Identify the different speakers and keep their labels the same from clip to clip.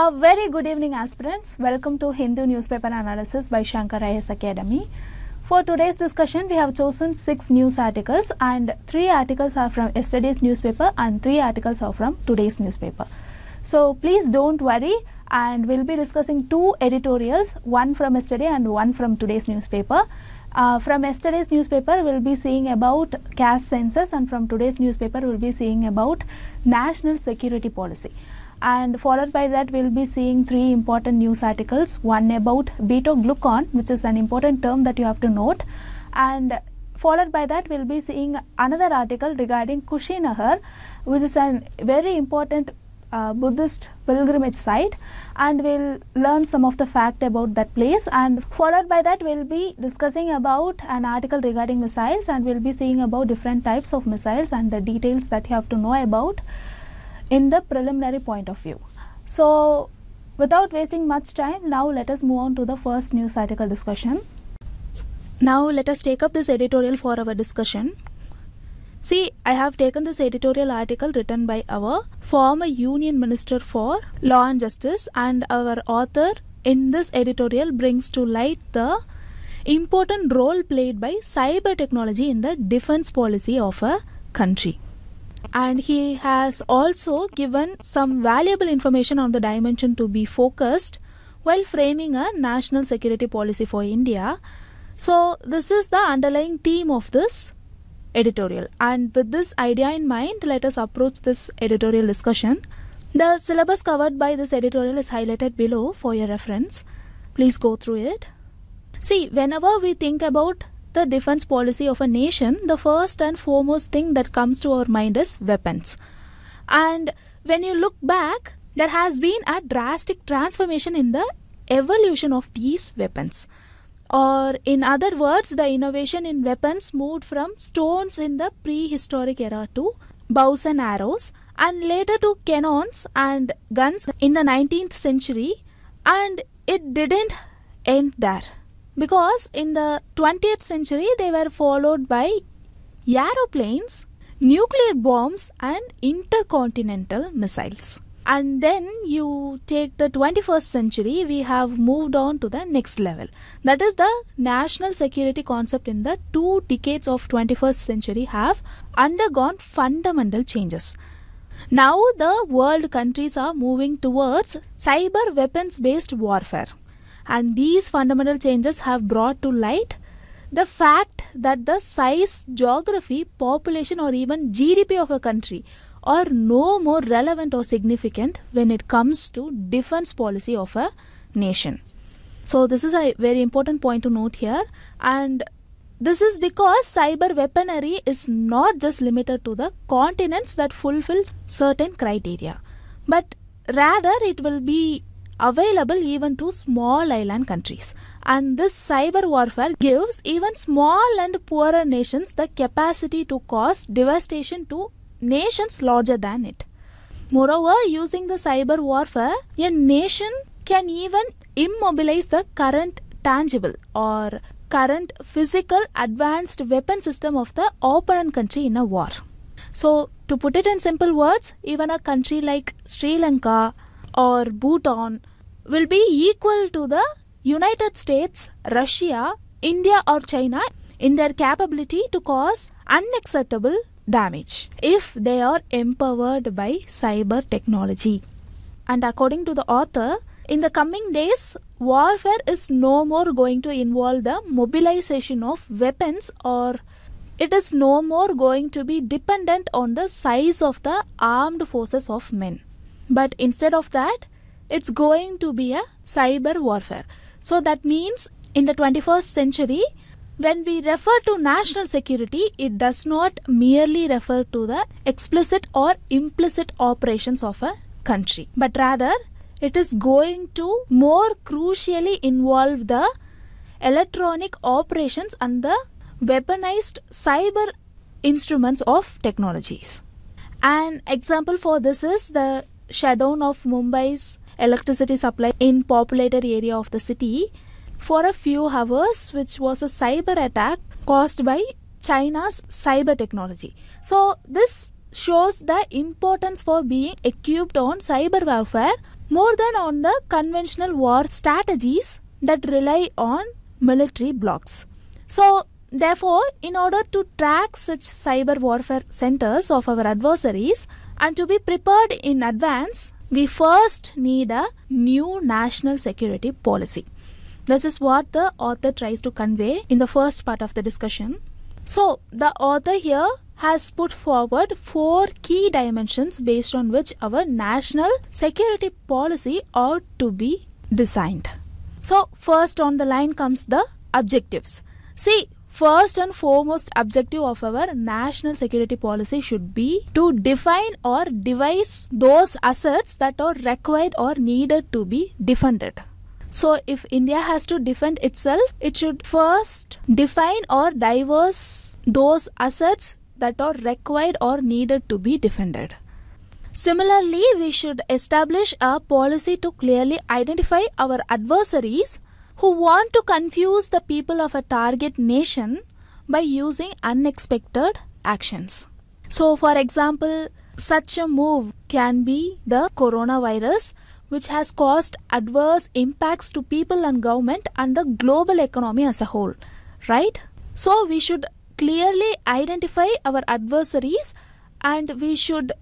Speaker 1: A very good evening aspirants. Welcome to Hindu newspaper analysis by Shankar IS Academy. For today's discussion, we have chosen six news articles and three articles are from yesterday's newspaper and three articles are from today's newspaper. So please don't worry and we'll be discussing two editorials, one from yesterday and one from today's newspaper. Uh, from yesterday's newspaper, we'll be seeing about caste census and from today's newspaper, we'll be seeing about national security policy and followed by that we'll be seeing three important news articles one about beta glucan which is an important term that you have to note and followed by that we'll be seeing another article regarding Kushinagar which is a very important uh, Buddhist pilgrimage site and we'll learn some of the fact about that place and followed by that we'll be discussing about an article regarding missiles and we'll be seeing about different types of missiles and the details that you have to know about in the preliminary point of view. So without wasting much time, now let us move on to the first news article discussion. Now let us take up this editorial for our discussion. See, I have taken this editorial article written by our former Union Minister for Law and Justice and our author in this editorial brings to light the important role played by cyber technology in the defense policy of a country and he has also given some valuable information on the dimension to be focused while framing a national security policy for India. So, this is the underlying theme of this editorial. And with this idea in mind, let us approach this editorial discussion. The syllabus covered by this editorial is highlighted below for your reference. Please go through it. See, whenever we think about the defense policy of a nation, the first and foremost thing that comes to our mind is weapons. And when you look back, there has been a drastic transformation in the evolution of these weapons. Or, in other words, the innovation in weapons moved from stones in the prehistoric era to bows and arrows, and later to cannons and guns in the 19th century. And it didn't end there because in the 20th century they were followed by aeroplanes, nuclear bombs and intercontinental missiles. And then you take the 21st century, we have moved on to the next level. That is the national security concept in the two decades of 21st century have undergone fundamental changes. Now the world countries are moving towards cyber weapons based warfare and these fundamental changes have brought to light the fact that the size, geography, population or even GDP of a country are no more relevant or significant when it comes to defense policy of a nation. So this is a very important point to note here and this is because cyber weaponry is not just limited to the continents that fulfills certain criteria, but rather it will be available even to small island countries. And this cyber warfare gives even small and poorer nations the capacity to cause devastation to nations larger than it. Moreover, using the cyber warfare, a nation can even immobilize the current tangible or current physical advanced weapon system of the opponent country in a war. So, to put it in simple words, even a country like Sri Lanka, or Bhutan will be equal to the United States, Russia, India, or China in their capability to cause unacceptable damage if they are empowered by cyber technology. And according to the author, in the coming days, warfare is no more going to involve the mobilization of weapons or it is no more going to be dependent on the size of the armed forces of men but instead of that it's going to be a cyber warfare so that means in the 21st century when we refer to national security it does not merely refer to the explicit or implicit operations of a country but rather it is going to more crucially involve the electronic operations and the weaponized cyber instruments of technologies. An example for this is the shutdown of Mumbai's electricity supply in populated area of the city for a few hours which was a cyber attack caused by China's cyber technology. So this shows the importance for being equipped on cyber warfare more than on the conventional war strategies that rely on military blocks. So therefore in order to track such cyber warfare centers of our adversaries and to be prepared in advance, we first need a new national security policy. This is what the author tries to convey in the first part of the discussion. So, the author here has put forward four key dimensions based on which our national security policy ought to be designed. So, first on the line comes the objectives. See, first and foremost objective of our national security policy should be to define or devise those assets that are required or needed to be defended. So, if India has to defend itself, it should first define or diverse those assets that are required or needed to be defended. Similarly, we should establish a policy to clearly identify our adversaries who want to confuse the people of a target nation by using unexpected actions. So, for example, such a move can be the coronavirus, which has caused adverse impacts to people and government and the global economy as a whole, right? So, we should clearly identify our adversaries and we should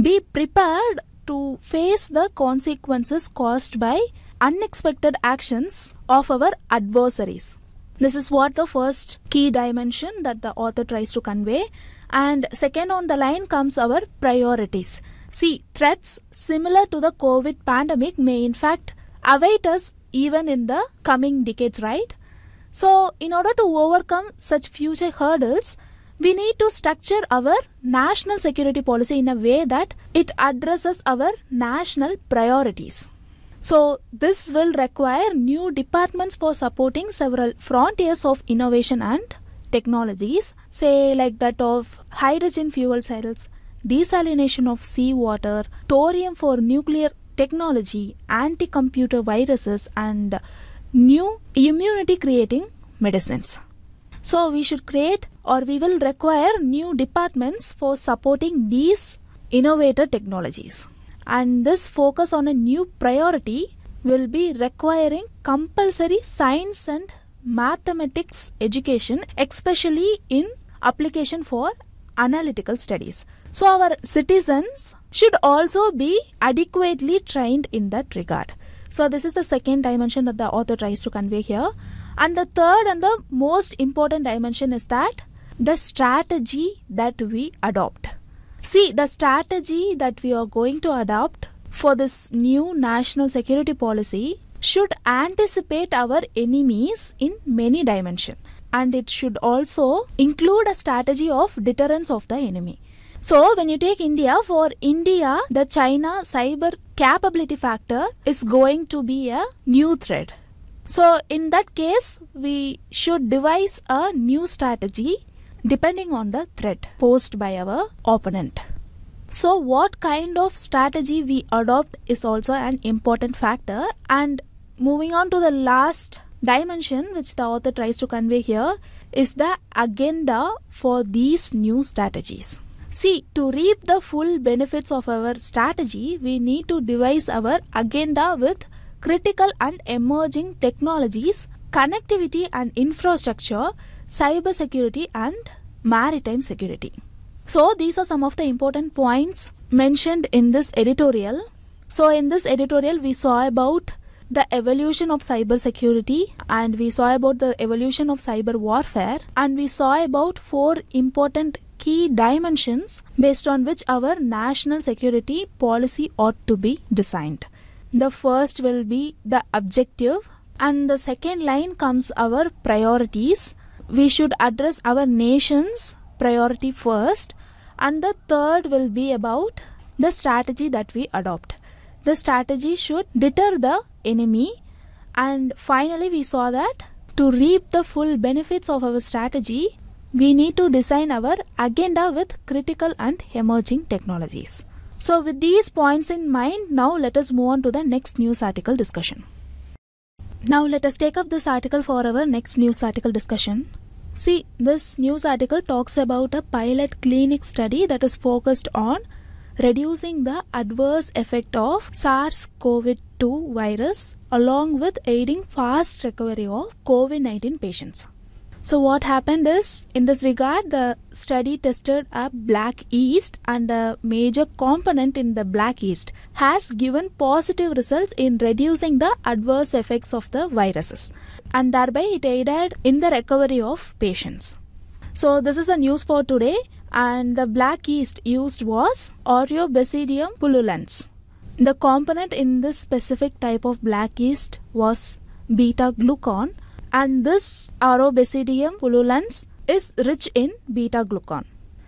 Speaker 1: be prepared to face the consequences caused by unexpected actions of our adversaries. This is what the first key dimension that the author tries to convey. And second on the line comes our priorities. See, threats similar to the COVID pandemic may in fact await us even in the coming decades, right? So, in order to overcome such future hurdles, we need to structure our national security policy in a way that it addresses our national priorities. So this will require new departments for supporting several frontiers of innovation and technologies, say like that of hydrogen fuel cells, desalination of seawater, thorium for nuclear technology, anti-computer viruses and new immunity creating medicines. So we should create or we will require new departments for supporting these innovator technologies and this focus on a new priority will be requiring compulsory science and mathematics education especially in application for analytical studies so our citizens should also be adequately trained in that regard so this is the second dimension that the author tries to convey here and the third and the most important dimension is that the strategy that we adopt See, the strategy that we are going to adopt for this new national security policy should anticipate our enemies in many dimensions and it should also include a strategy of deterrence of the enemy. So, when you take India, for India, the China cyber capability factor is going to be a new threat. So, in that case, we should devise a new strategy depending on the threat posed by our opponent. So what kind of strategy we adopt is also an important factor and moving on to the last dimension which the author tries to convey here is the agenda for these new strategies. See, to reap the full benefits of our strategy, we need to devise our agenda with critical and emerging technologies, connectivity and infrastructure, cybersecurity and maritime security. So these are some of the important points mentioned in this editorial. So in this editorial we saw about the evolution of cyber security and we saw about the evolution of cyber warfare and we saw about four important key dimensions based on which our national security policy ought to be designed. The first will be the objective and the second line comes our priorities we should address our nation's priority first and the third will be about the strategy that we adopt the strategy should deter the enemy and finally we saw that to reap the full benefits of our strategy we need to design our agenda with critical and emerging technologies so with these points in mind now let us move on to the next news article discussion now let us take up this article for our next news article discussion. See, this news article talks about a pilot clinic study that is focused on reducing the adverse effect of SARS-CoV-2 virus along with aiding fast recovery of COVID-19 patients. So what happened is, in this regard, the study tested a black yeast and a major component in the black yeast has given positive results in reducing the adverse effects of the viruses and thereby it aided in the recovery of patients. So this is the news for today and the black yeast used was Oreobasidium pullulans. The component in this specific type of black yeast was beta glucan and this Aureobasidium pullulans is rich in beta glucan.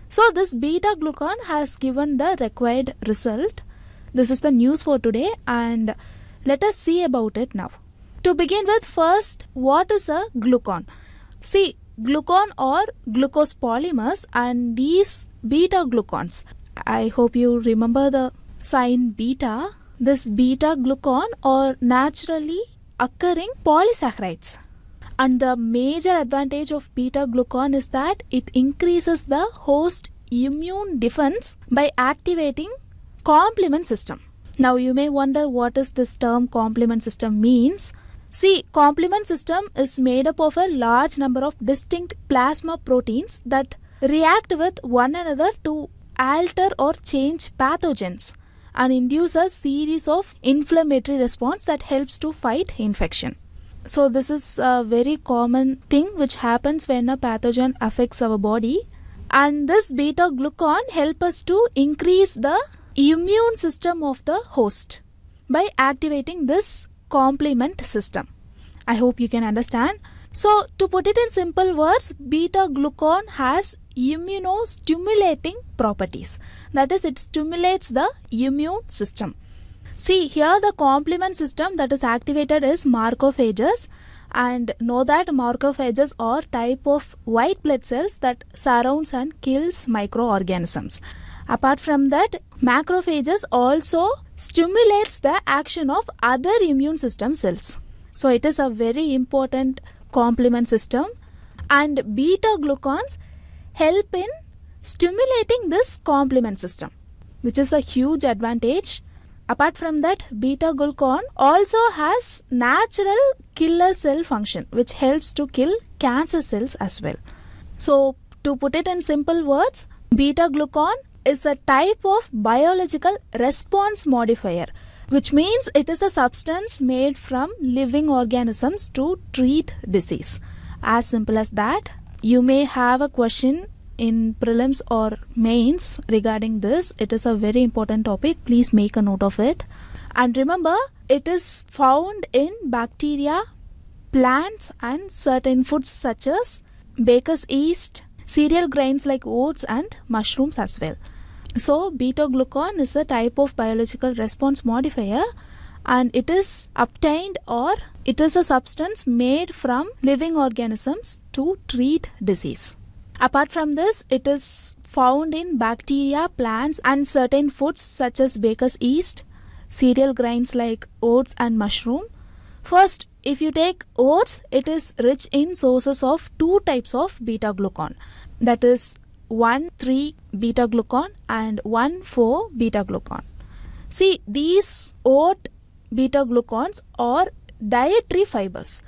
Speaker 1: So this beta glucan has given the required result. This is the news for today and let us see about it now. To begin with first what is a glucan? See glucan or glucose polymers and these beta glucans. I hope you remember the sign beta. This beta glucan or naturally occurring polysaccharides. And the major advantage of beta glucan is that it increases the host immune defense by activating complement system. Now you may wonder what is this term complement system means. See, complement system is made up of a large number of distinct plasma proteins that react with one another to alter or change pathogens and induce a series of inflammatory response that helps to fight infection. So this is a very common thing which happens when a pathogen affects our body and this beta glucan help us to increase the immune system of the host by activating this complement system. I hope you can understand. So to put it in simple words, beta glucan has immunostimulating properties. That is, it stimulates the immune system. See here the complement system that is activated is macrophages, and know that macrophages are type of white blood cells that surrounds and kills microorganisms. Apart from that, macrophages also stimulates the action of other immune system cells. So it is a very important complement system and beta glucans help in stimulating this complement system which is a huge advantage Apart from that, beta glucan also has natural killer cell function which helps to kill cancer cells as well. So, to put it in simple words, beta glucan is a type of biological response modifier which means it is a substance made from living organisms to treat disease. As simple as that. You may have a question in prelims or mains regarding this. It is a very important topic. Please make a note of it. And remember, it is found in bacteria, plants, and certain foods such as baker's yeast, cereal grains like oats, and mushrooms as well. So, beta glucan is a type of biological response modifier and it is obtained or it is a substance made from living organisms to treat disease. Apart from this, it is found in bacteria, plants, and certain foods such as baker's yeast, cereal grains like oats and mushroom. First, if you take oats, it is rich in sources of two types of beta glucan that is 1 3 beta glucan and 1 4 beta glucan. See, these oat beta glucans are dietary fibers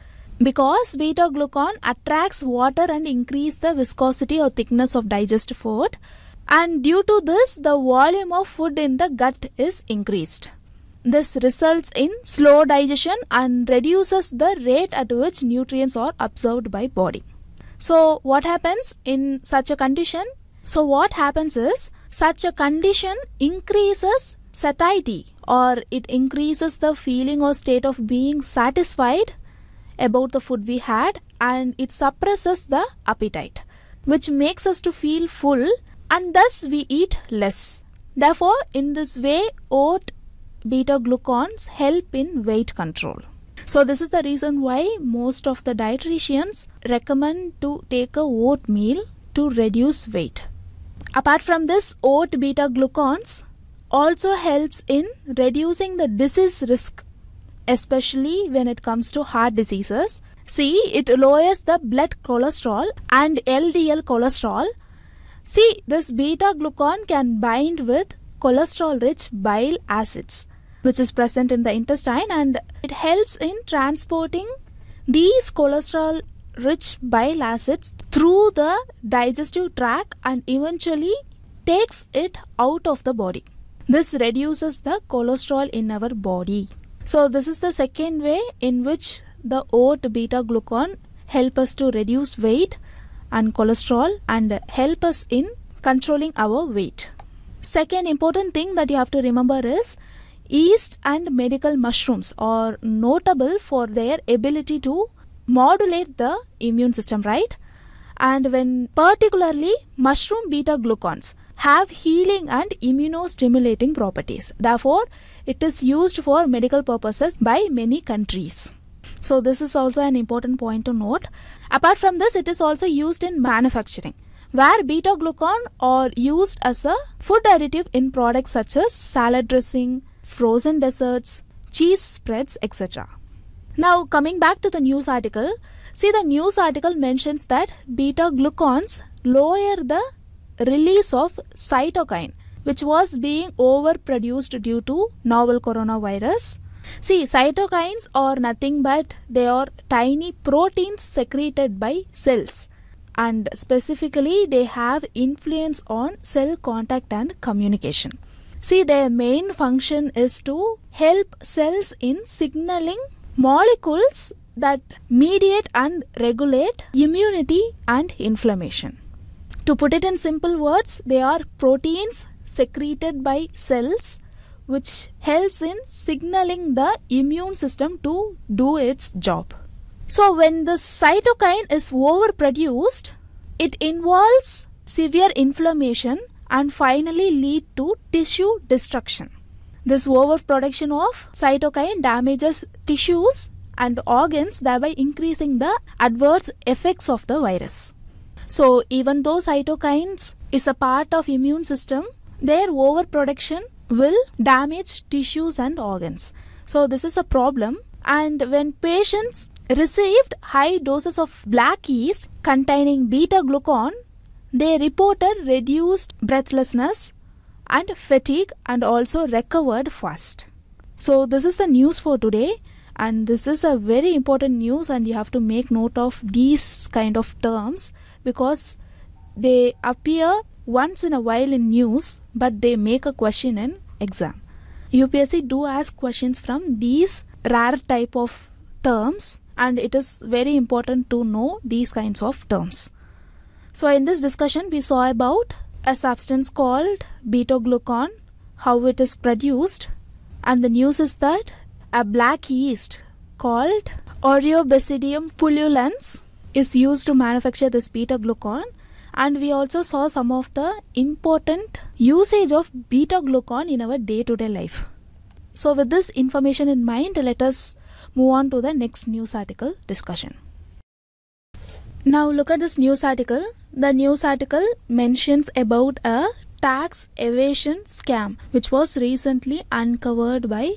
Speaker 1: because beta glucan attracts water and increase the viscosity or thickness of digest food and due to this the volume of food in the gut is increased this results in slow digestion and reduces the rate at which nutrients are absorbed by body so what happens in such a condition so what happens is such a condition increases satiety or it increases the feeling or state of being satisfied about the food we had and it suppresses the appetite which makes us to feel full and thus we eat less. Therefore, in this way, oat beta glucans help in weight control. So this is the reason why most of the dietitians recommend to take a oat meal to reduce weight. Apart from this, oat beta glucans also helps in reducing the disease risk especially when it comes to heart diseases. See, it lowers the blood cholesterol and LDL cholesterol. See, this beta glucan can bind with cholesterol rich bile acids, which is present in the intestine, and it helps in transporting these cholesterol rich bile acids through the digestive tract and eventually takes it out of the body. This reduces the cholesterol in our body. So this is the second way in which the oat beta glucan help us to reduce weight and cholesterol and help us in controlling our weight. Second important thing that you have to remember is yeast and medical mushrooms are notable for their ability to modulate the immune system, right? And when particularly mushroom beta glucans have healing and immunostimulating properties. Therefore, it is used for medical purposes by many countries. So this is also an important point to note. Apart from this, it is also used in manufacturing where beta-glucan are used as a food additive in products such as salad dressing, frozen desserts, cheese spreads, etc. Now coming back to the news article, see the news article mentions that beta-glucans lower the release of cytokine which was being overproduced due to novel coronavirus. See, cytokines are nothing but they are tiny proteins secreted by cells and specifically they have influence on cell contact and communication. See, their main function is to help cells in signaling molecules that mediate and regulate immunity and inflammation. To put it in simple words, they are proteins secreted by cells which helps in signaling the immune system to do its job. So when the cytokine is overproduced, it involves severe inflammation and finally lead to tissue destruction. This overproduction of cytokine damages tissues and organs thereby increasing the adverse effects of the virus. So even though cytokines is a part of immune system, their overproduction will damage tissues and organs. So this is a problem and when patients received high doses of black yeast containing beta glucan, they reported reduced breathlessness and fatigue and also recovered fast. So this is the news for today and this is a very important news and you have to make note of these kind of terms because they appear once in a while in news, but they make a question in exam. UPSC do ask questions from these rare type of terms and it is very important to know these kinds of terms. So in this discussion we saw about a substance called beta-glucan, how it is produced and the news is that a black yeast called Aureobasidium pullulans is used to manufacture this beta-glucan and we also saw some of the important usage of beta glucan in our day to day life. So, with this information in mind, let us move on to the next news article discussion. Now, look at this news article. The news article mentions about a tax evasion scam which was recently uncovered by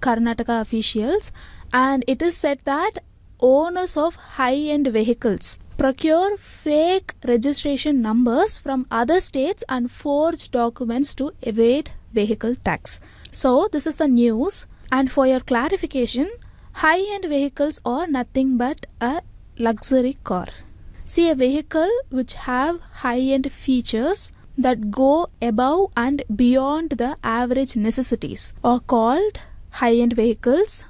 Speaker 1: Karnataka officials and it is said that owners of high-end vehicles procure fake registration numbers from other states and forge documents to evade vehicle tax. So, this is the news. And for your clarification, high end vehicles are nothing but a luxury car. See, a vehicle which have high end features that go above and beyond the average necessities are called high end vehicles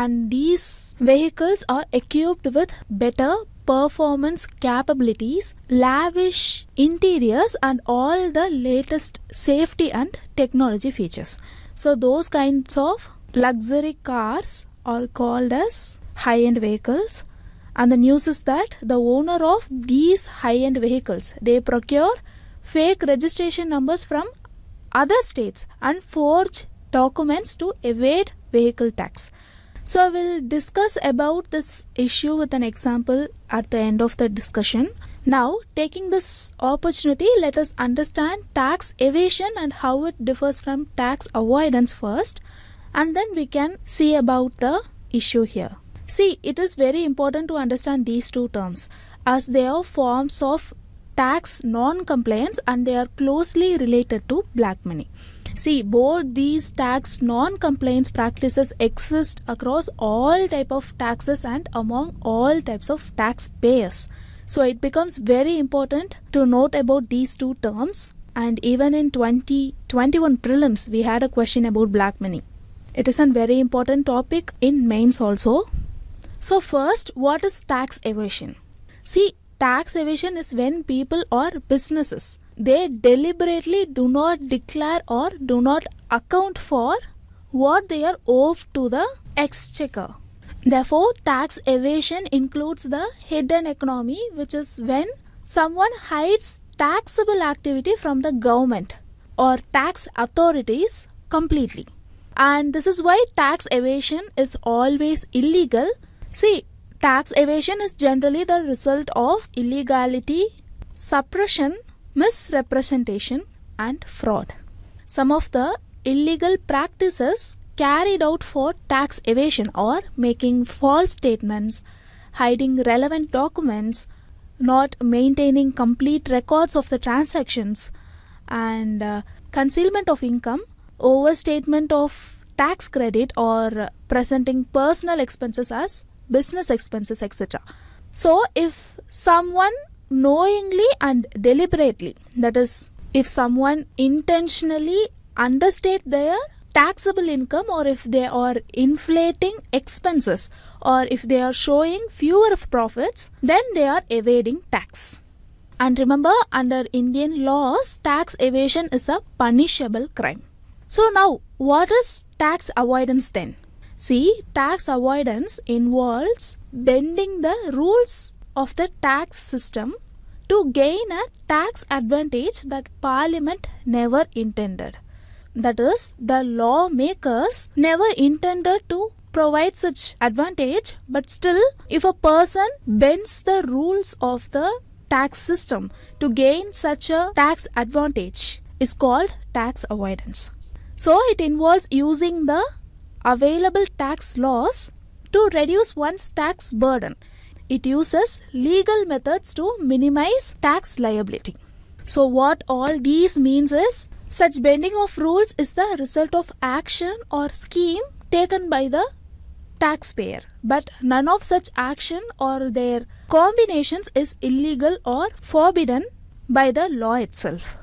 Speaker 1: and these vehicles are equipped with better performance capabilities, lavish interiors and all the latest safety and technology features. So those kinds of luxury cars are called as high-end vehicles and the news is that the owner of these high-end vehicles they procure fake registration numbers from other states and forge documents to evade vehicle tax. So I will discuss about this issue with an example at the end of the discussion. Now, taking this opportunity, let us understand tax evasion and how it differs from tax avoidance first, and then we can see about the issue here. See, it is very important to understand these two terms as they are forms of tax non compliance and they are closely related to black money. See, both these tax non-compliance practices exist across all type of taxes and among all types of taxpayers. So it becomes very important to note about these two terms and even in 2021 prelims we had a question about black money. It is a very important topic in mains also. So first, what is tax evasion? See, tax evasion is when people or businesses they deliberately do not declare or do not account for what they are owed to the exchequer. Therefore, tax evasion includes the hidden economy, which is when someone hides taxable activity from the government or tax authorities completely. And this is why tax evasion is always illegal. See, tax evasion is generally the result of illegality, suppression, misrepresentation and fraud. Some of the illegal practices carried out for tax evasion are making false statements, hiding relevant documents, not maintaining complete records of the transactions, and uh, concealment of income, overstatement of tax credit, or uh, presenting personal expenses as business expenses, etc. So, if someone knowingly and deliberately that is if someone intentionally understate their taxable income or if they are inflating expenses or if they are showing fewer profits then they are evading tax and remember under indian laws tax evasion is a punishable crime so now what is tax avoidance then see tax avoidance involves bending the rules of the tax system to gain a tax advantage that Parliament never intended. That is, the lawmakers never intended to provide such advantage, but still, if a person bends the rules of the tax system to gain such a tax advantage, is called tax avoidance. So, it involves using the available tax laws to reduce one's tax burden it uses legal methods to minimize tax liability. So what all these means is such bending of rules is the result of action or scheme taken by the taxpayer but none of such action or their combinations is illegal or forbidden by the law itself.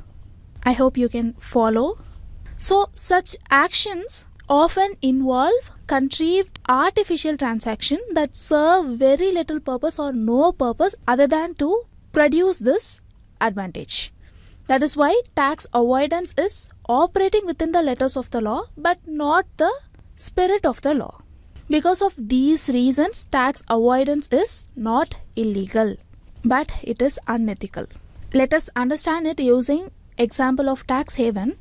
Speaker 1: I hope you can follow. So such actions often involve contrived artificial transaction that serve very little purpose or no purpose other than to produce this advantage. That is why tax avoidance is operating within the letters of the law but not the spirit of the law. Because of these reasons, tax avoidance is not illegal but it is unethical. Let us understand it using example of tax haven.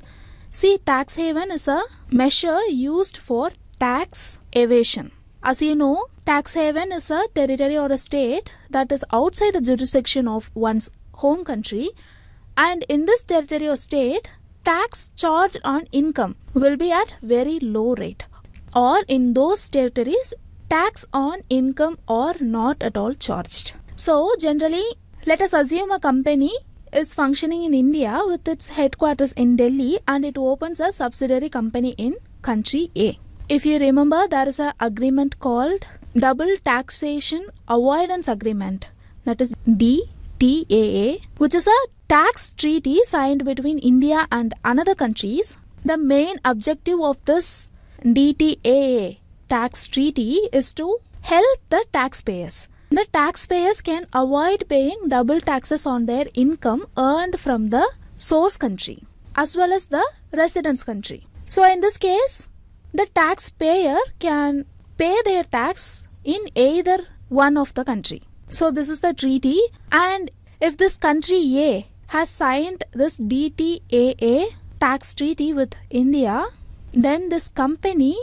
Speaker 1: See, tax haven is a measure used for tax evasion. As you know, tax haven is a territory or a state that is outside the jurisdiction of one's home country and in this territory or state, tax charged on income will be at very low rate or in those territories, tax on income or not at all charged. So generally, let us assume a company is functioning in India with its headquarters in Delhi and it opens a subsidiary company in country A. If you remember, there is an agreement called Double Taxation Avoidance Agreement, that is DTAA, which is a tax treaty signed between India and another countries. The main objective of this DTAA tax treaty is to help the taxpayers. The taxpayers can avoid paying double taxes on their income earned from the source country as well as the residence country. So, in this case, the taxpayer can pay their tax in either one of the country. So this is the treaty and if this country A has signed this DTAA tax treaty with India, then this company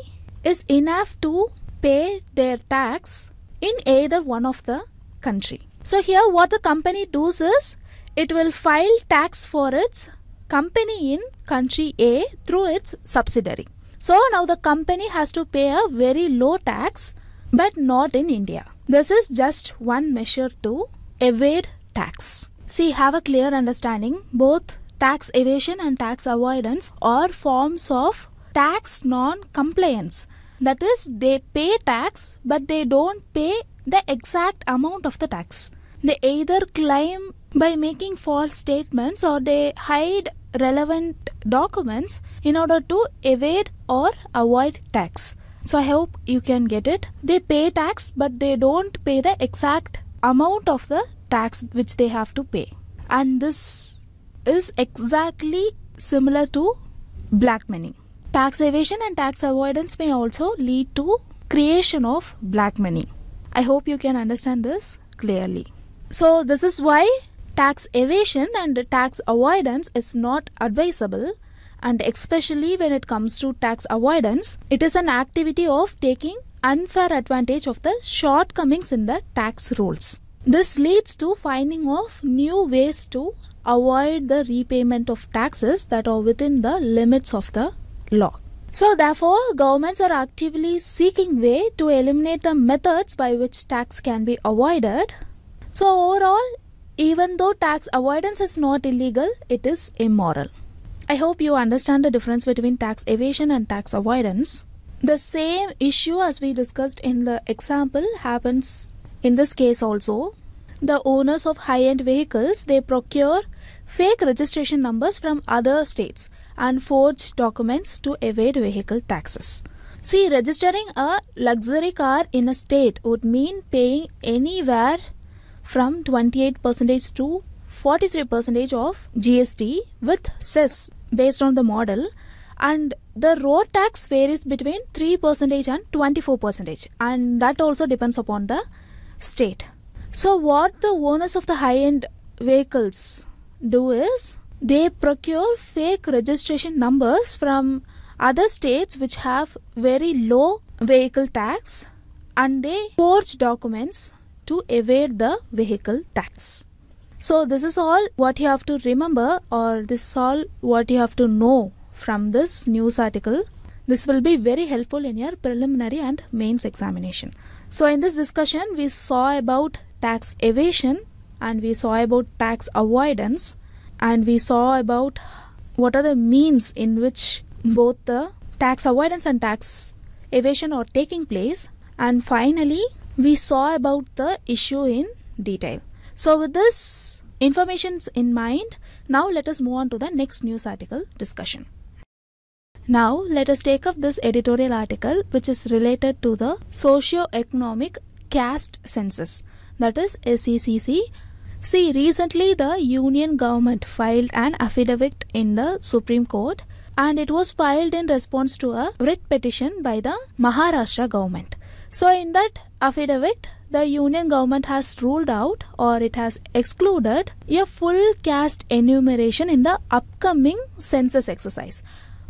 Speaker 1: is enough to pay their tax in either one of the country. So here what the company does is it will file tax for its company in country A through its subsidiary. So now the company has to pay a very low tax but not in India. This is just one measure to evade tax. See, have a clear understanding. Both tax evasion and tax avoidance are forms of tax non compliance. That is, they pay tax but they don't pay the exact amount of the tax. They either claim by making false statements or they hide relevant documents in order to evade or avoid tax. So I hope you can get it. They pay tax but they don't pay the exact amount of the tax which they have to pay. And this is exactly similar to black money. Tax evasion and tax avoidance may also lead to creation of black money. I hope you can understand this clearly. So this is why tax evasion and tax avoidance is not advisable and especially when it comes to tax avoidance, it is an activity of taking unfair advantage of the shortcomings in the tax rules. This leads to finding of new ways to avoid the repayment of taxes that are within the limits of the law. So therefore, governments are actively seeking way to eliminate the methods by which tax can be avoided. So overall, even though tax avoidance is not illegal, it is immoral. I hope you understand the difference between tax evasion and tax avoidance. The same issue as we discussed in the example happens in this case also. The owners of high-end vehicles, they procure fake registration numbers from other states and forge documents to evade vehicle taxes. See, registering a luxury car in a state would mean paying anywhere from 28% to 43% of GST with cess based on the model and the road tax varies between 3% and 24% and that also depends upon the state so what the owners of the high end vehicles do is they procure fake registration numbers from other states which have very low vehicle tax and they forge documents to evade the vehicle tax so this is all what you have to remember or this is all what you have to know from this news article. This will be very helpful in your preliminary and mains examination. So in this discussion we saw about tax evasion and we saw about tax avoidance and we saw about what are the means in which both the tax avoidance and tax evasion are taking place and finally we saw about the issue in detail. So with this information in mind, now let us move on to the next news article discussion. Now let us take up this editorial article which is related to the socio-economic caste census that is SECC. See recently the union government filed an affidavit in the Supreme Court and it was filed in response to a writ petition by the Maharashtra government. So in that affidavit the union government has ruled out or it has excluded a full caste enumeration in the upcoming census exercise.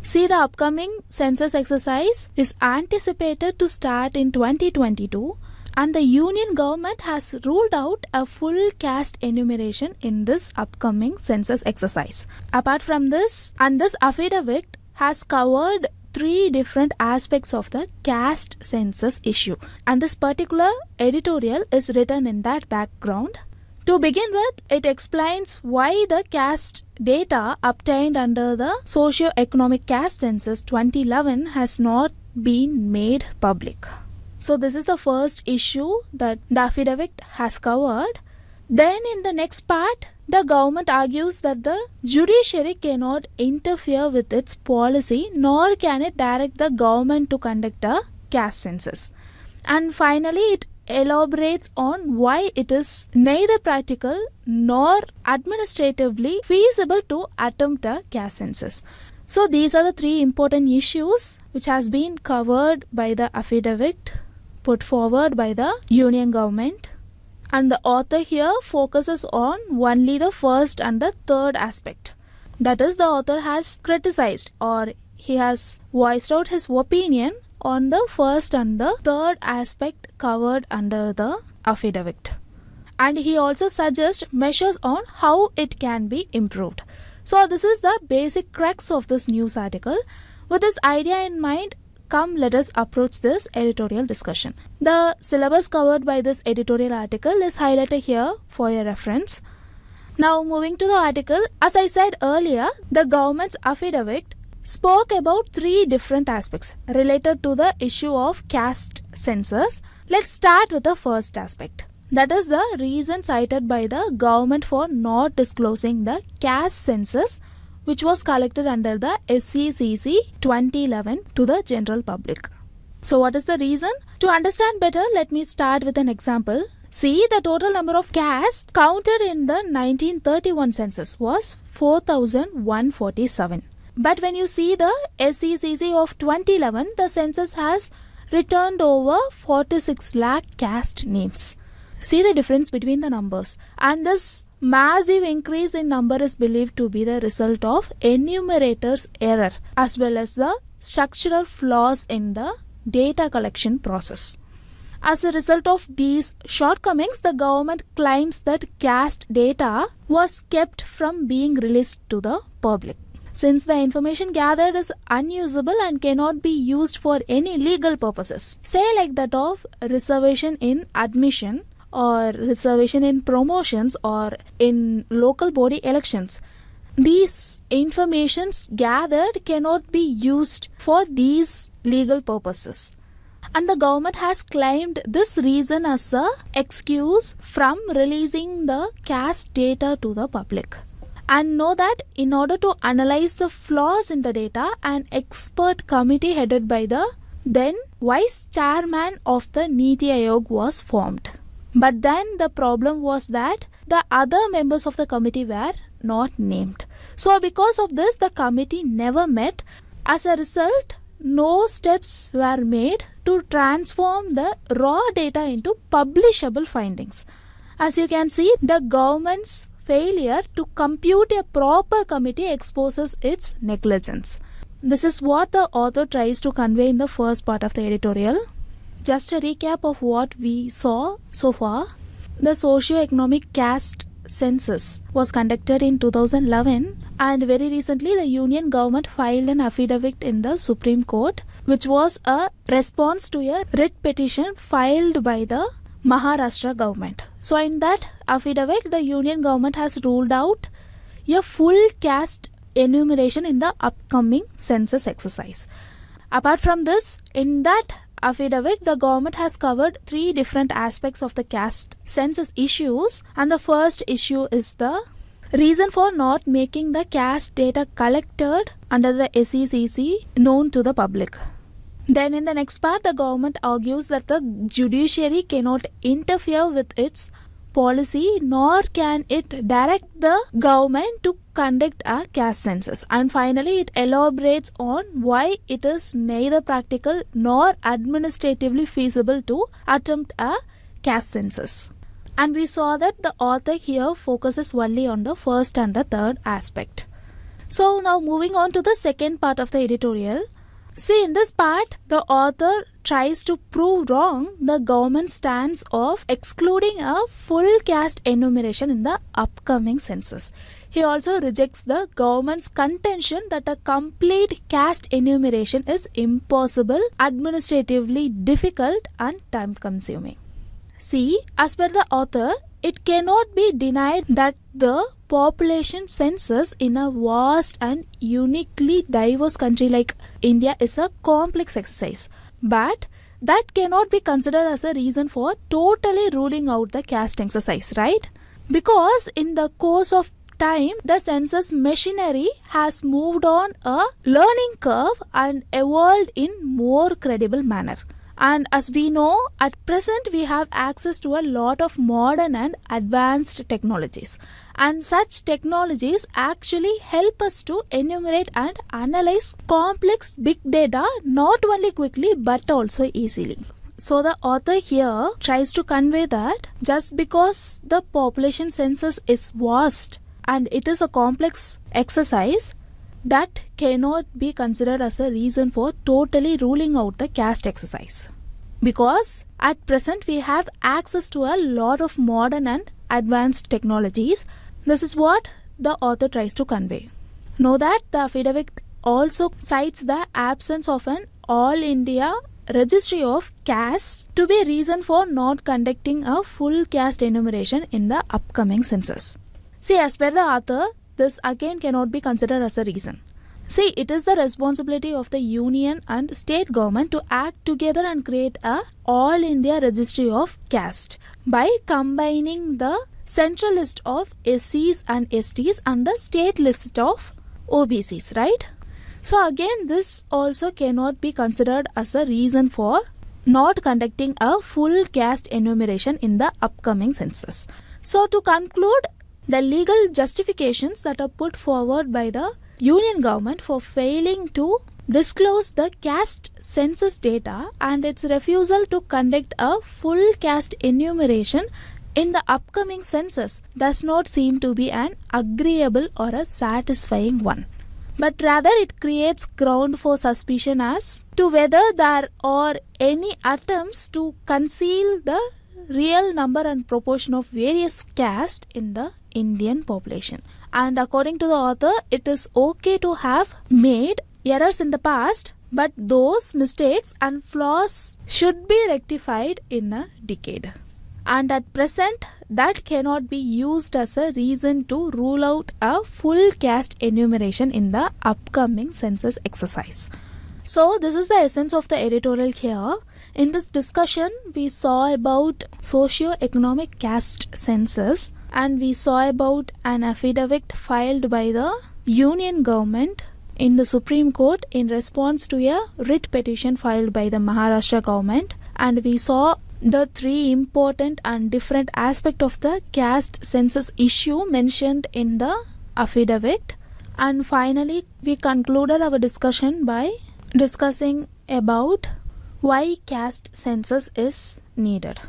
Speaker 1: See, the upcoming census exercise is anticipated to start in 2022 and the union government has ruled out a full caste enumeration in this upcoming census exercise. Apart from this, and this affidavit has covered three different aspects of the caste census issue. And this particular editorial is written in that background. To begin with, it explains why the caste data obtained under the socio-economic caste census 2011 has not been made public. So this is the first issue that the affidavit has covered. Then in the next part, the government argues that the judiciary cannot interfere with its policy nor can it direct the government to conduct a caste census. And finally, it elaborates on why it is neither practical nor administratively feasible to attempt a caste census. So these are the three important issues which has been covered by the affidavit put forward by the union government and the author here focuses on only the first and the third aspect. That is, the author has criticized or he has voiced out his opinion on the first and the third aspect covered under the affidavit. And he also suggests measures on how it can be improved. So, this is the basic crux of this news article. With this idea in mind, Come, let us approach this editorial discussion. The syllabus covered by this editorial article is highlighted here for your reference. Now, moving to the article, as I said earlier, the government's affidavit spoke about three different aspects related to the issue of caste census. Let's start with the first aspect. That is the reason cited by the government for not disclosing the caste census which was collected under the SCCC 2011 to the general public. So what is the reason? To understand better, let me start with an example. See, the total number of caste counted in the 1931 census was 4,147. But when you see the SECC of 2011, the census has returned over 46 lakh caste names. See the difference between the numbers. And this Massive increase in number is believed to be the result of enumerator's error as well as the structural flaws in the data collection process. As a result of these shortcomings, the government claims that CAST data was kept from being released to the public. Since the information gathered is unusable and cannot be used for any legal purposes, say like that of reservation in admission, or reservation in promotions or in local body elections. These informations gathered cannot be used for these legal purposes. And the government has claimed this reason as a excuse from releasing the caste data to the public. And know that in order to analyze the flaws in the data, an expert committee headed by the then vice chairman of the Niti Aayog was formed. But then the problem was that the other members of the committee were not named. So, because of this, the committee never met. As a result, no steps were made to transform the raw data into publishable findings. As you can see, the government's failure to compute a proper committee exposes its negligence. This is what the author tries to convey in the first part of the editorial just a recap of what we saw so far. The socio-economic caste census was conducted in 2011 and very recently the union government filed an affidavit in the Supreme Court which was a response to a writ petition filed by the Maharashtra government. So in that affidavit the union government has ruled out a full caste enumeration in the upcoming census exercise. Apart from this, in that affidavit, the government has covered three different aspects of the caste census issues, and the first issue is the reason for not making the caste data collected under the SECC known to the public. Then, in the next part, the government argues that the judiciary cannot interfere with its policy nor can it direct the government to conduct a cash census and finally it elaborates on why it is neither practical nor administratively feasible to attempt a cash census and we saw that the author here focuses only on the first and the third aspect so now moving on to the second part of the editorial see in this part the author tries to prove wrong, the government stands of excluding a full caste enumeration in the upcoming census. He also rejects the government's contention that a complete caste enumeration is impossible, administratively difficult, and time consuming. See, as per the author, it cannot be denied that the population census in a vast and uniquely diverse country like India is a complex exercise. But that cannot be considered as a reason for totally ruling out the caste exercise, right? Because in the course of time, the census machinery has moved on a learning curve and evolved in more credible manner and as we know at present we have access to a lot of modern and advanced technologies and such technologies actually help us to enumerate and analyze complex big data not only quickly but also easily so the author here tries to convey that just because the population census is vast and it is a complex exercise that cannot be considered as a reason for totally ruling out the caste exercise. Because at present we have access to a lot of modern and advanced technologies. This is what the author tries to convey. Know that the affidavit also cites the absence of an all India registry of castes to be reason for not conducting a full caste enumeration in the upcoming census. See, as per the author, this again cannot be considered as a reason. See, it is the responsibility of the union and state government to act together and create a all India registry of caste by combining the central list of SCs and STs and the state list of OBCs, right? So again, this also cannot be considered as a reason for not conducting a full caste enumeration in the upcoming census. So to conclude, the legal justifications that are put forward by the union government for failing to disclose the caste census data and its refusal to conduct a full caste enumeration in the upcoming census does not seem to be an agreeable or a satisfying one but rather it creates ground for suspicion as to whether there are any attempts to conceal the real number and proportion of various castes in the Indian population. And according to the author, it is okay to have made errors in the past, but those mistakes and flaws should be rectified in a decade. And at present, that cannot be used as a reason to rule out a full caste enumeration in the upcoming census exercise. So, this is the essence of the editorial here. In this discussion, we saw about socio-economic caste census and we saw about an affidavit filed by the union government in the Supreme Court in response to a writ petition filed by the Maharashtra government and we saw the three important and different aspects of the caste census issue mentioned in the affidavit and finally we concluded our discussion by discussing about why caste census is needed.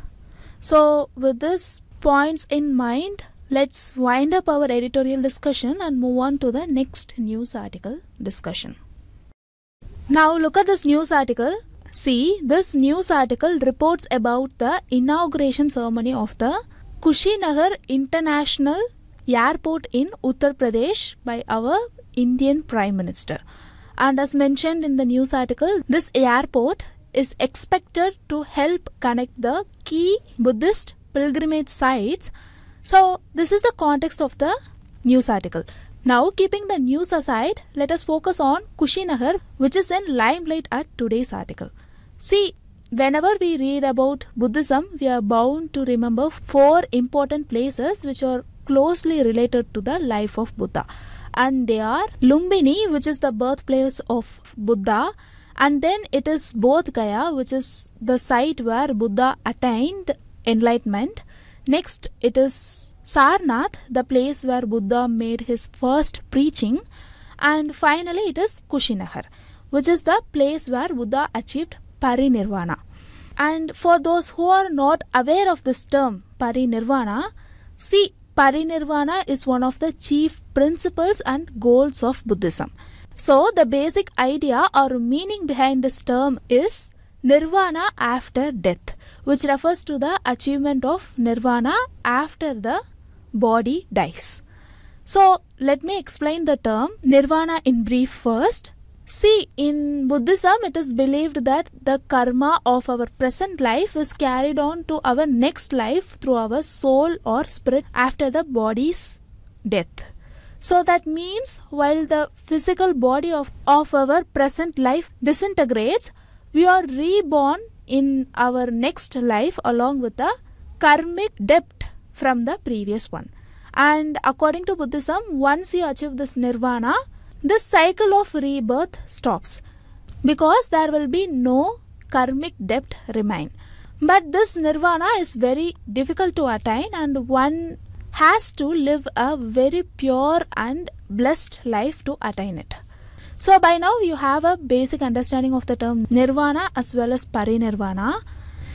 Speaker 1: So with these points in mind, let's wind up our editorial discussion and move on to the next news article discussion. Now look at this news article. See, this news article reports about the inauguration ceremony of the Kushinagar International Airport in Uttar Pradesh by our Indian Prime Minister. And as mentioned in the news article, this airport is expected to help connect the key Buddhist pilgrimage sites. So, this is the context of the news article. Now, keeping the news aside, let us focus on Kushinagar, which is in limelight at today's article. See, whenever we read about Buddhism, we are bound to remember four important places which are closely related to the life of Buddha. And they are Lumbini, which is the birthplace of Buddha, and then it is Bodh Gaya, which is the site where Buddha attained enlightenment. Next, it is Sarnath, the place where Buddha made his first preaching. And finally, it is Kushinagar, which is the place where Buddha achieved Parinirvana. And for those who are not aware of this term, Parinirvana, see, Parinirvana is one of the chief principles and goals of Buddhism. So the basic idea or meaning behind this term is nirvana after death which refers to the achievement of nirvana after the body dies. So let me explain the term nirvana in brief first. See, in Buddhism, it is believed that the karma of our present life is carried on to our next life through our soul or spirit after the body's death. So that means while the physical body of, of our present life disintegrates, we are reborn in our next life along with the karmic debt from the previous one. And according to Buddhism, once you achieve this nirvana, this cycle of rebirth stops because there will be no karmic debt remain. But this nirvana is very difficult to attain, and one has to live a very pure and blessed life to attain it. So, by now you have a basic understanding of the term nirvana as well as parinirvana.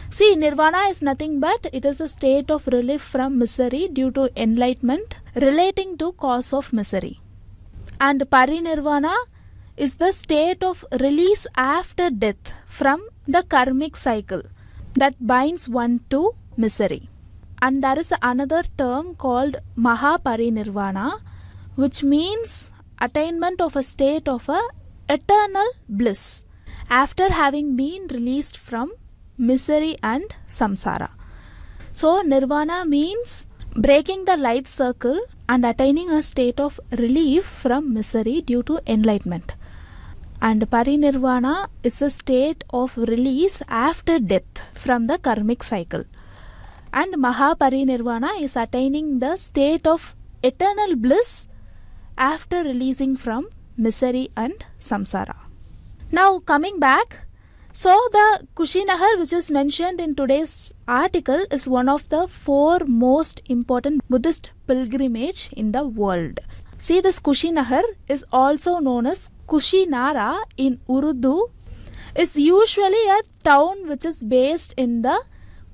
Speaker 1: See, nirvana is nothing but it is a state of relief from misery due to enlightenment relating to cause of misery. And parinirvana is the state of release after death from the karmic cycle that binds one to misery and there is another term called Mahaparinirvana, which means attainment of a state of a eternal bliss after having been released from misery and samsara. So, nirvana means breaking the life circle and attaining a state of relief from misery due to enlightenment. And parinirvana is a state of release after death from the karmic cycle and Mahaparinirvana is attaining the state of eternal bliss after releasing from misery and samsara. Now coming back, so the Kushinagar which is mentioned in today's article is one of the four most important Buddhist pilgrimage in the world. See this Kushinagar is also known as Kushinara in Urdu is usually a town which is based in the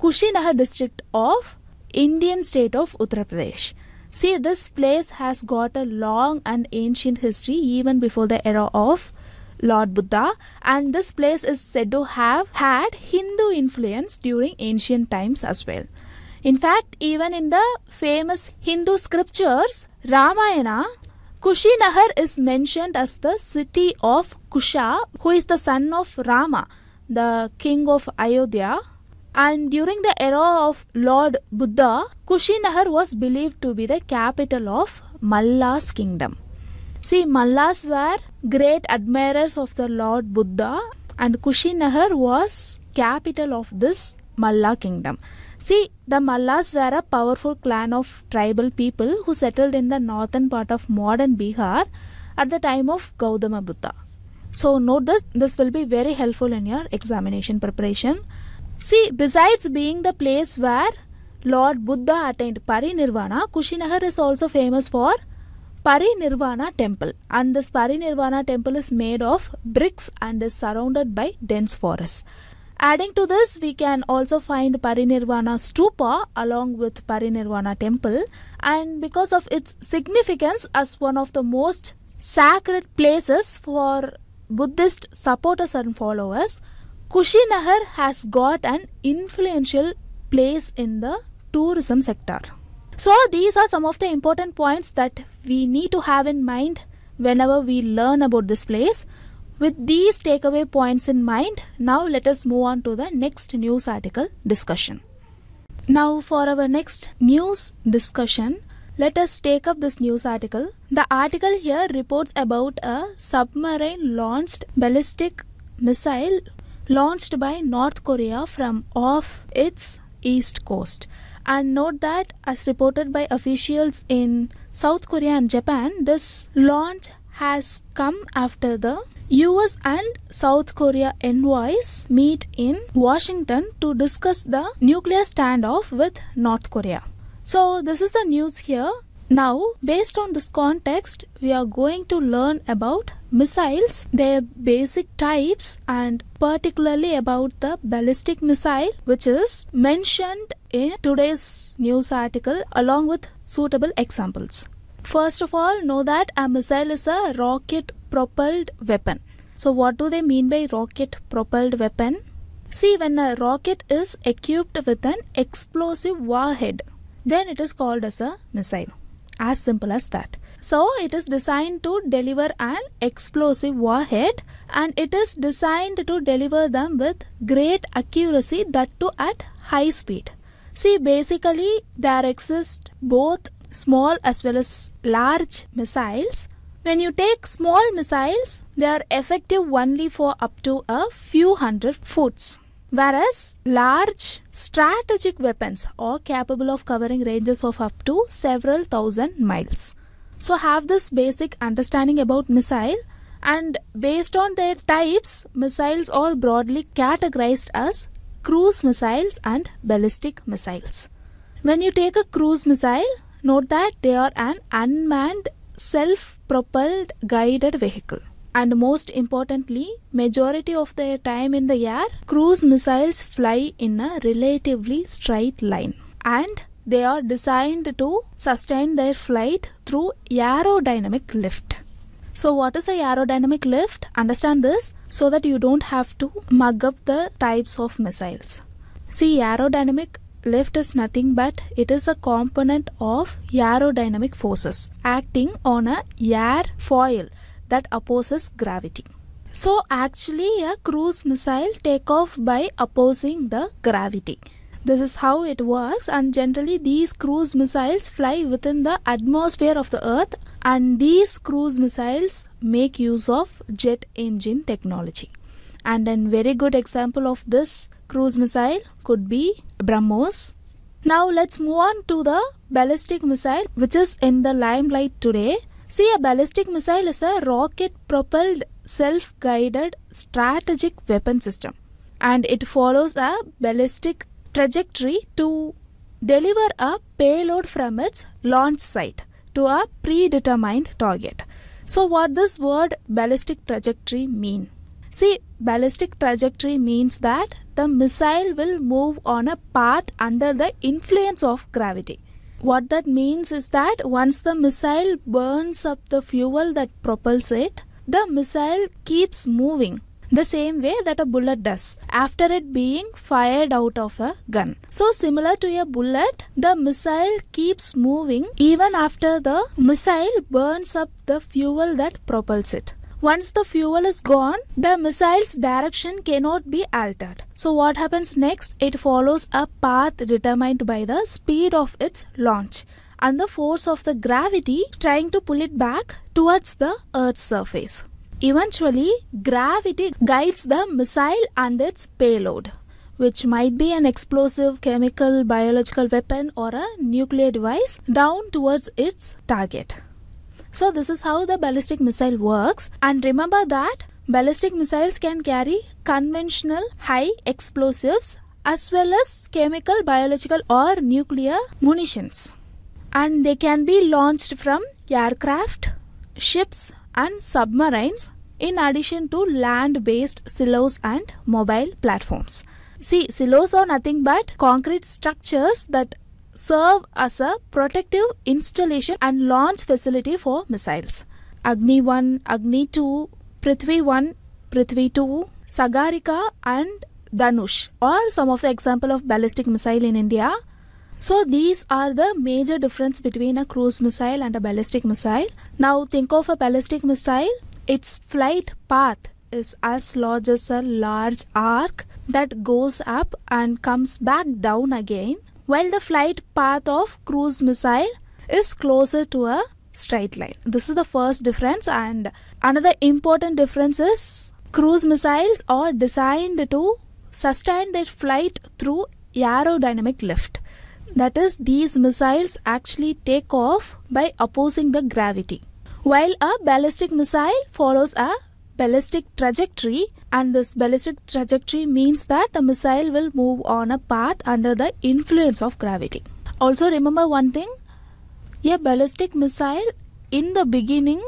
Speaker 1: Kushinagar district of Indian state of Uttar Pradesh. See, this place has got a long and ancient history even before the era of Lord Buddha, and this place is said to have had Hindu influence during ancient times as well. In fact, even in the famous Hindu scriptures, Ramayana, Kushinagar is mentioned as the city of Kusha, who is the son of Rama, the king of Ayodhya, and during the era of Lord Buddha, Kushinagar was believed to be the capital of Malla's kingdom. See, Mallas were great admirers of the Lord Buddha and Kushinagar was capital of this Malla kingdom. See, the Mallas were a powerful clan of tribal people who settled in the northern part of modern Bihar at the time of Gautama Buddha. So note this, this will be very helpful in your examination preparation. See, besides being the place where Lord Buddha attained Parinirvana, Kushinagar is also famous for Parinirvana temple and this Parinirvana temple is made of bricks and is surrounded by dense forests. Adding to this, we can also find Parinirvana stupa along with Parinirvana temple and because of its significance as one of the most sacred places for Buddhist supporters and followers, Kushinagar has got an influential place in the tourism sector. So, these are some of the important points that we need to have in mind whenever we learn about this place. With these takeaway points in mind, now let us move on to the next news article discussion. Now, for our next news discussion, let us take up this news article. The article here reports about a submarine launched ballistic missile launched by North Korea from off its east coast. And note that, as reported by officials in South Korea and Japan, this launch has come after the US and South Korea envoys meet in Washington to discuss the nuclear standoff with North Korea. So, this is the news here. Now, based on this context, we are going to learn about missiles, their basic types, and particularly about the ballistic missile, which is mentioned in today's news article along with suitable examples. First of all, know that a missile is a rocket propelled weapon. So, what do they mean by rocket propelled weapon? See, when a rocket is equipped with an explosive warhead, then it is called as a missile. As simple as that. So it is designed to deliver an explosive warhead and it is designed to deliver them with great accuracy that too at high speed. See basically there exist both small as well as large missiles when you take small missiles, they are effective only for up to a few hundred foots whereas large strategic weapons are capable of covering ranges of up to several thousand miles. So have this basic understanding about missile and based on their types, missiles are broadly categorized as cruise missiles and ballistic missiles. When you take a cruise missile, note that they are an unmanned self-propelled guided vehicle and most importantly majority of their time in the air cruise missiles fly in a relatively straight line and they are designed to sustain their flight through aerodynamic lift so what is a aerodynamic lift understand this so that you don't have to mug up the types of missiles see aerodynamic lift is nothing but it is a component of aerodynamic forces acting on a airfoil that opposes gravity. So actually a cruise missile take off by opposing the gravity. This is how it works and generally these cruise missiles fly within the atmosphere of the earth and these cruise missiles make use of jet engine technology. And a very good example of this cruise missile could be BrahMos. Now let's move on to the ballistic missile which is in the limelight today See, a ballistic missile is a rocket propelled self guided strategic weapon system and it follows a ballistic trajectory to deliver a payload from its launch site to a predetermined target. So, what does word ballistic trajectory mean? See, ballistic trajectory means that the missile will move on a path under the influence of gravity. What that means is that once the missile burns up the fuel that propels it, the missile keeps moving the same way that a bullet does after it being fired out of a gun. So, similar to a bullet, the missile keeps moving even after the missile burns up the fuel that propels it. Once the fuel is gone, the missile's direction cannot be altered. So what happens next? It follows a path determined by the speed of its launch and the force of the gravity trying to pull it back towards the Earth's surface. Eventually, gravity guides the missile and its payload, which might be an explosive, chemical, biological weapon or a nuclear device, down towards its target. So this is how the ballistic missile works and remember that ballistic missiles can carry conventional high explosives as well as chemical, biological or nuclear munitions and they can be launched from aircraft, ships and submarines in addition to land-based silos and mobile platforms. See, silos are nothing but concrete structures that serve as a protective installation and launch facility for missiles. Agni 1, Agni 2, Prithvi 1, Prithvi 2, Sagarika and Danush are some of the example of ballistic missile in India. So these are the major difference between a cruise missile and a ballistic missile. Now think of a ballistic missile. Its flight path is as large as a large arc that goes up and comes back down again while the flight path of cruise missile is closer to a straight line. This is the first difference and another important difference is cruise missiles are designed to sustain their flight through aerodynamic lift. That is, these missiles actually take off by opposing the gravity, while a ballistic missile follows a ballistic trajectory and this ballistic trajectory means that the missile will move on a path under the influence of gravity. Also remember one thing, a ballistic missile in the beginning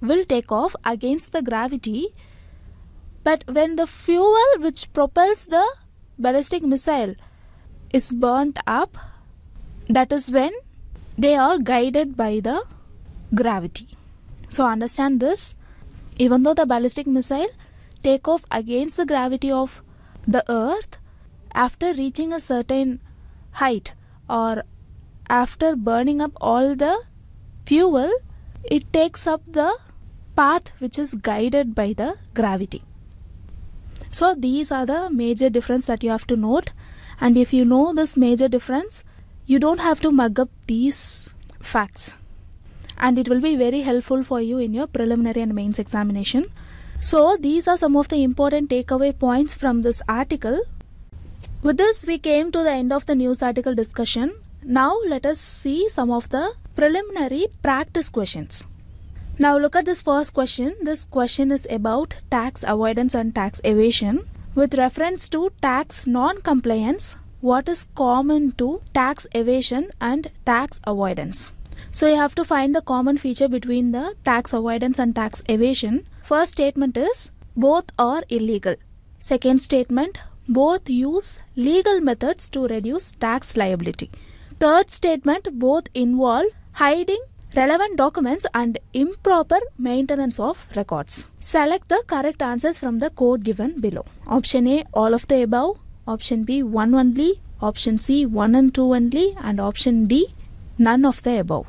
Speaker 1: will take off against the gravity but when the fuel which propels the ballistic missile is burnt up that is when they are guided by the gravity. So understand this. Even though the ballistic missile take off against the gravity of the earth after reaching a certain height or after burning up all the fuel it takes up the path which is guided by the gravity so these are the major difference that you have to note and if you know this major difference you don't have to mug up these facts and it will be very helpful for you in your preliminary and mains examination. So these are some of the important takeaway points from this article. With this we came to the end of the news article discussion. Now let us see some of the preliminary practice questions. Now look at this first question. This question is about tax avoidance and tax evasion. With reference to tax non-compliance, what is common to tax evasion and tax avoidance? So you have to find the common feature between the tax avoidance and tax evasion. First statement is both are illegal. Second statement both use legal methods to reduce tax liability. Third statement both involve hiding relevant documents and improper maintenance of records. Select the correct answers from the code given below. Option A all of the above, option B one only, option C one and two only and option D none of the above.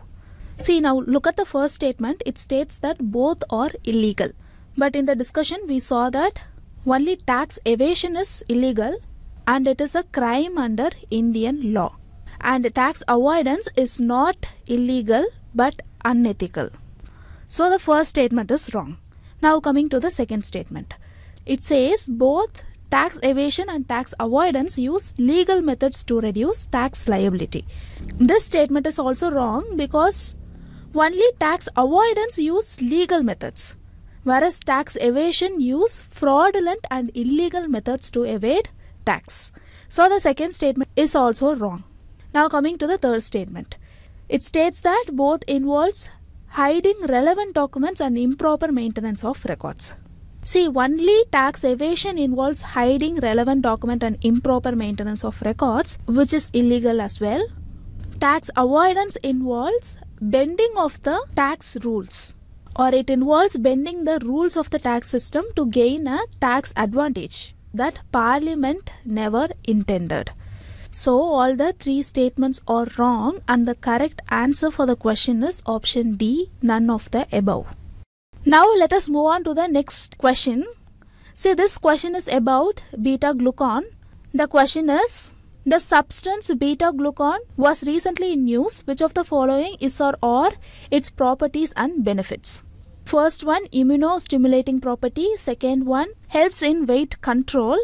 Speaker 1: See now look at the first statement. It states that both are illegal. But in the discussion we saw that only tax evasion is illegal and it is a crime under Indian law. And tax avoidance is not illegal but unethical. So the first statement is wrong. Now coming to the second statement. It says both tax evasion and tax avoidance use legal methods to reduce tax liability. This statement is also wrong because only tax avoidance use legal methods, whereas tax evasion use fraudulent and illegal methods to evade tax. So the second statement is also wrong. Now coming to the third statement. It states that both involves hiding relevant documents and improper maintenance of records. See, only tax evasion involves hiding relevant document and improper maintenance of records, which is illegal as well. Tax avoidance involves bending of the tax rules or it involves bending the rules of the tax system to gain a tax advantage that parliament never intended. So all the three statements are wrong and the correct answer for the question is option D, none of the above. Now let us move on to the next question. See this question is about beta glucan. The question is the substance beta-glucan was recently in news. Which of the following is or are its properties and benefits? First one, immunostimulating property. Second one, helps in weight control.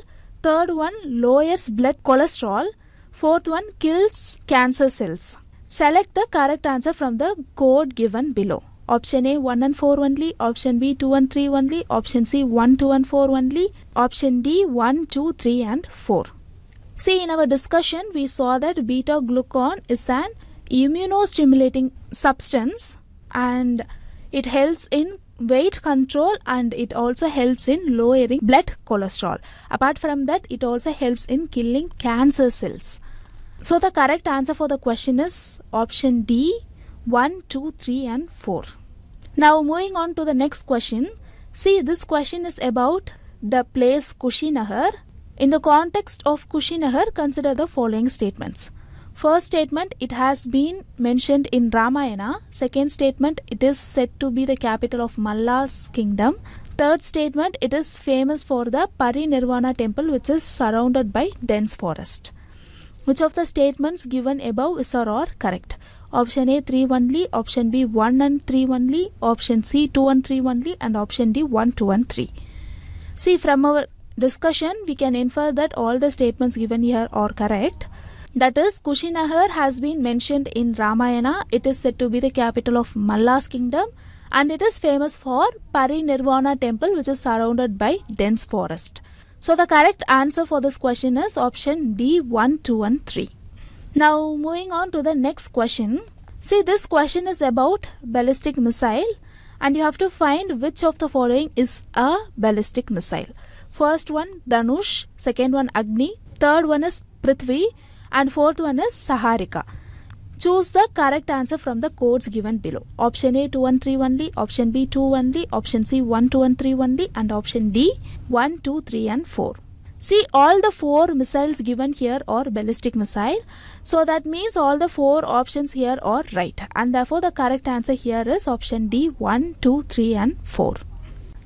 Speaker 1: Third one, lowers blood cholesterol. Fourth one, kills cancer cells. Select the correct answer from the code given below. Option A 1 and 4 only, option B 2 and 3 only, option C 1, 2 and 4 only, option D 1, 2, 3 and 4. See, in our discussion, we saw that beta-glucan is an immunostimulating substance and it helps in weight control and it also helps in lowering blood cholesterol. Apart from that, it also helps in killing cancer cells. So the correct answer for the question is option D 1, 2, 3 and 4. Now moving on to the next question. See this question is about the place Kushinagar in the context of Kushinagar, consider the following statements. First statement, it has been mentioned in Ramayana. Second statement, it is said to be the capital of Malla's kingdom. Third statement, it is famous for the Parinirvana temple which is surrounded by dense forest. Which of the statements given above is or are correct? Option A 3 only, option B 1 and 3 only, option C 2 and 3 only and option D 1, 2 and 3. See from our discussion, we can infer that all the statements given here are correct. That is, Kushinagar has been mentioned in Ramayana. It is said to be the capital of Malla's kingdom and it is famous for Parinirvana temple which is surrounded by dense forest. So the correct answer for this question is option D 1, 2 and 3. Now moving on to the next question. See this question is about ballistic missile and you have to find which of the following is a ballistic missile. First one Danush, second one Agni, third one is Prithvi and fourth one is Saharika. Choose the correct answer from the codes given below. Option A 2 and 3 only, option B 2 only, option C 1, 2 and 3 only and option D 1, 2, 3 and 4. See all the four missiles given here are ballistic missile. So that means all the four options here are right and therefore the correct answer here is option D 1, 2, 3 and 4.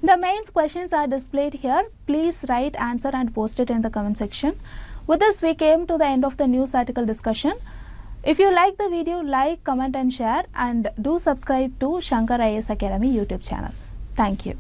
Speaker 1: The main questions are displayed here. Please write answer and post it in the comment section. With this, we came to the end of the news article discussion. If you like the video, like, comment and share and do subscribe to Shankar IS Academy YouTube channel. Thank you.